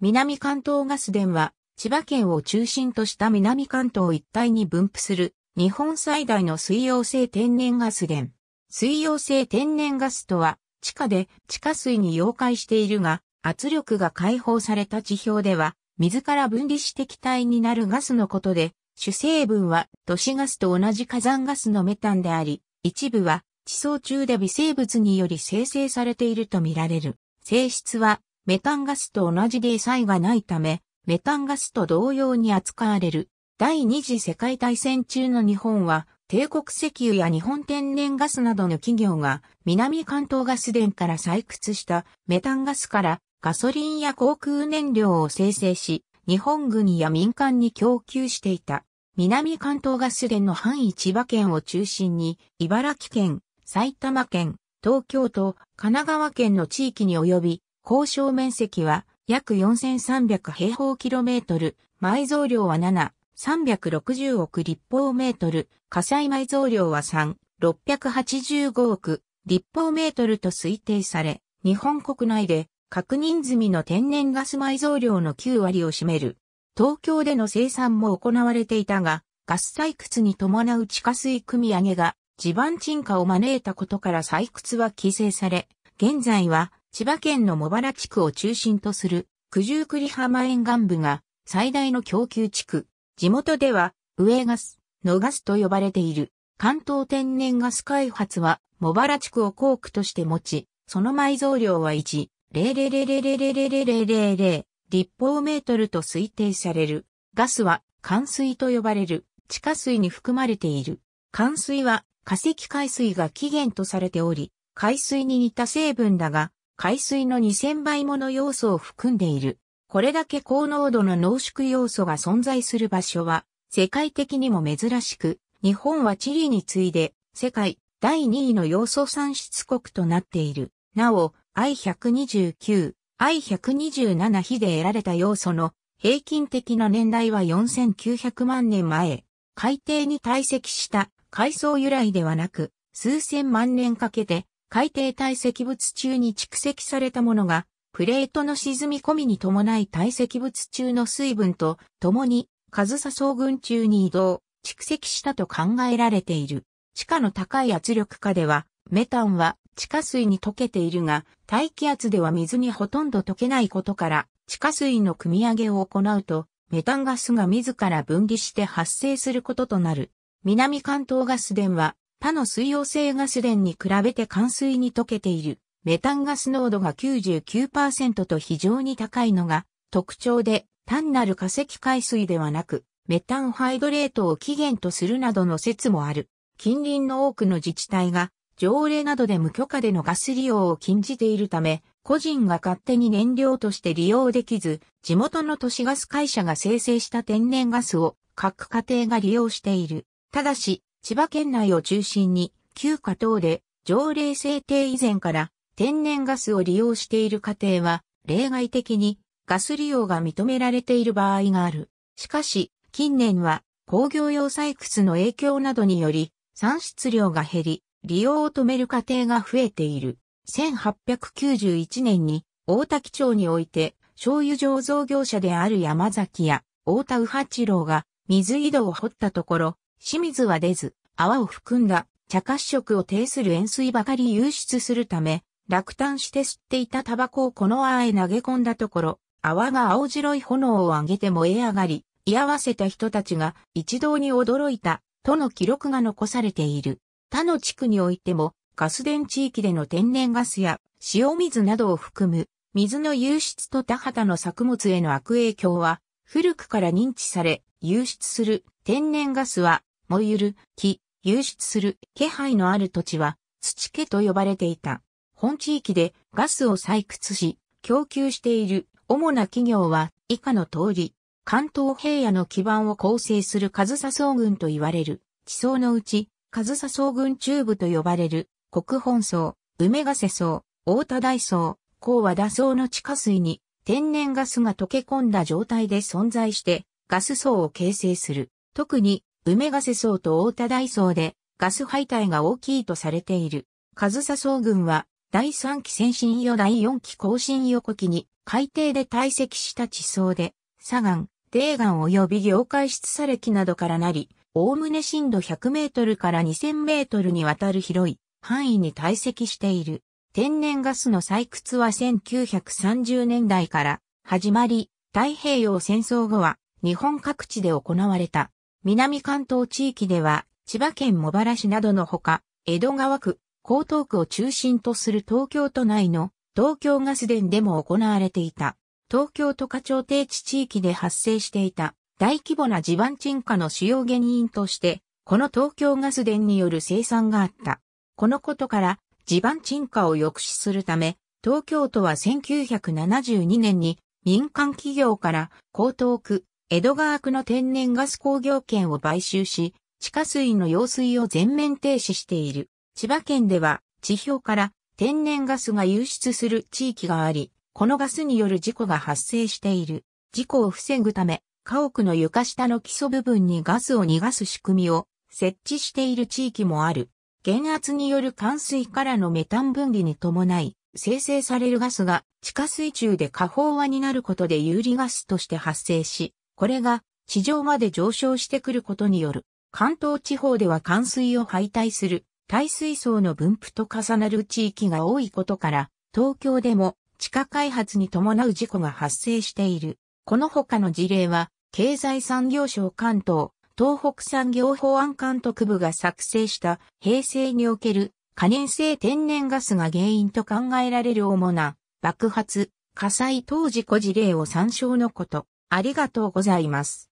南関東ガス田は、千葉県を中心とした南関東一帯に分布する、日本最大の水溶性天然ガス田。水溶性天然ガスとは、地下で地下水に溶解しているが、圧力が解放された地表では、水から分離して気体になるガスのことで、主成分は都市ガスと同じ火山ガスのメタンであり、一部は地層中で微生物により生成されているとみられる。性質はメタンガスと同じで差異がないため、メタンガスと同様に扱われる。第二次世界大戦中の日本は、帝国石油や日本天然ガスなどの企業が南関東ガス田から採掘したメタンガスからガソリンや航空燃料を生成し、日本軍や民間に供給していた。南関東ガス田の範囲千葉県を中心に、茨城県、埼玉県、東京都、神奈川県の地域に及び、交渉面積は約4300平方キロメートル、埋蔵量は7、360億立方メートル、火災埋蔵量は3、685億立方メートルと推定され、日本国内で確認済みの天然ガス埋蔵量の9割を占める。東京での生産も行われていたが、ガス採掘に伴う地下水組み上げが地盤沈下を招いたことから採掘は規制され、現在は千葉県の茂原地区を中心とする九十九里浜沿岸部が最大の供給地区。地元では、上ガス、野ガスと呼ばれている。関東天然ガス開発は、茂原地区を工区として持ち、その埋蔵量は1、0 0 0 0 0 0立方メートルと推定される。ガスは、寒水と呼ばれる、地下水に含まれている。寒水は、化石海水が起源とされており、海水に似た成分だが、海水の2000倍もの要素を含んでいる。これだけ高濃度の濃縮要素が存在する場所は、世界的にも珍しく、日本はチリに次いで、世界第2位の要素産出国となっている。なお、I129、I127 比で得られた要素の平均的な年代は4900万年前。海底に堆積した海藻由来ではなく、数千万年かけて海底堆積物中に蓄積されたものが、プレートの沈み込みに伴い堆積物中の水分と共に、ズサ層群中に移動、蓄積したと考えられている。地下の高い圧力下では、メタンは地下水に溶けているが、大気圧では水にほとんど溶けないことから、地下水の組み上げを行うと、メタンガスが自ら分離して発生することとなる。南関東ガス電は他の水溶性ガス田に比べて乾水に溶けているメタンガス濃度が99%と非常に高いのが特徴で単なる化石海水ではなくメタンハイドレートを起源とするなどの説もある。近隣の多くの自治体が条例などで無許可でのガス利用を禁じているため、個人が勝手に燃料として利用できず、地元の都市ガス会社が生成した天然ガスを各家庭が利用している。ただし、千葉県内を中心に、旧家等で条例制定以前から天然ガスを利用している家庭は、例外的にガス利用が認められている場合がある。しかし、近年は工業用採掘の影響などにより、産出量が減り、利用を止める家庭が増えている。1891年に大滝町において、醤油醸造業者である山崎や大田宇八郎が水井戸を掘ったところ、清水は出ず、泡を含んだ茶褐色を呈する塩水ばかり流出するため、落胆して吸っていたタバコをこの泡へ投げ込んだところ、泡が青白い炎を上げて燃え上がり、居合わせた人たちが一堂に驚いた、との記録が残されている。他の地区においても、ガス田地域での天然ガスや塩水などを含む、水の輸出と田畑の作物への悪影響は、古くから認知され、輸出する天然ガスは燃ゆる、木、流出する気配のある土地は土家と呼ばれていた。本地域でガスを採掘し、供給している主な企業は以下の通り、関東平野の基盤を構成する上総総群と言われる地層のうち、上総総群中部と呼ばれる国本層、梅ヶ瀬層、大田大層、高和田層の地下水に天然ガスが溶け込んだ状態で存在してガス層を形成する。特に梅ヶ瀬層と大田大層でガス排体が大きいとされている。上総層群は第3期先進予第4期更新予告期に海底で堆積した地層で、砂岩、低岩及び界出質砂礫などからなり、おおむね深度100メートルから2000メートルにわたる広い範囲に堆積している。天然ガスの採掘は1930年代から始まり、太平洋戦争後は日本各地で行われた。南関東地域では、千葉県茂原市などのほか、江戸川区、江東区を中心とする東京都内の東京ガス電でも行われていた。東京都課長低地地域で発生していた大規模な地盤沈下の主要原因として、この東京ガス電による生産があった。このことから地盤沈下を抑止するため、東京都は1972年に民間企業から江東区、江戸川区の天然ガス工業圏を買収し、地下水の用水を全面停止している。千葉県では、地表から天然ガスが流出する地域があり、このガスによる事故が発生している。事故を防ぐため、家屋の床下の基礎部分にガスを逃がす仕組みを設置している地域もある。減圧による冠水からのメタン分離に伴い、生成されるガスが地下水中で過飽和になることで有利ガスとして発生し、これが地上まで上昇してくることによる。関東地方では冠水を排退する耐水層の分布と重なる地域が多いことから、東京でも地下開発に伴う事故が発生している。この他の事例は、経済産業省関東、東北産業法案監督部が作成した平成における可燃性天然ガスが原因と考えられる主な爆発、火災当事故事例を参照のこと。ありがとうございます。